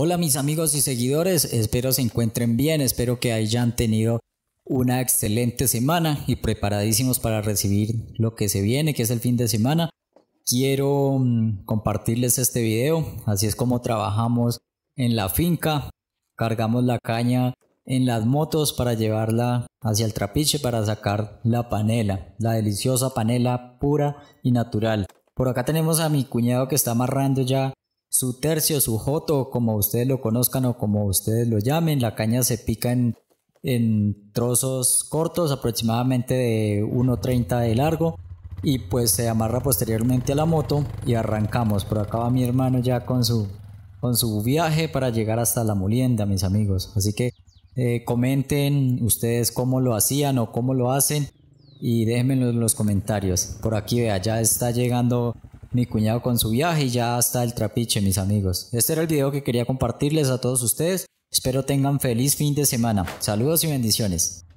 Hola mis amigos y seguidores, espero se encuentren bien, espero que hayan tenido una excelente semana y preparadísimos para recibir lo que se viene, que es el fin de semana. Quiero mm, compartirles este video, así es como trabajamos en la finca, cargamos la caña en las motos para llevarla hacia el trapiche para sacar la panela, la deliciosa panela pura y natural. Por acá tenemos a mi cuñado que está amarrando ya su tercio, su joto, como ustedes lo conozcan o como ustedes lo llamen. La caña se pica en, en trozos cortos, aproximadamente de 1.30 de largo. Y pues se amarra posteriormente a la moto y arrancamos. Por acá va mi hermano ya con su, con su viaje para llegar hasta la molienda, mis amigos. Así que eh, comenten ustedes cómo lo hacían o cómo lo hacen y déjenme en los comentarios. Por aquí vea, ya está llegando mi cuñado con su viaje y ya está el trapiche, mis amigos. Este era el video que quería compartirles a todos ustedes. Espero tengan feliz fin de semana. Saludos y bendiciones.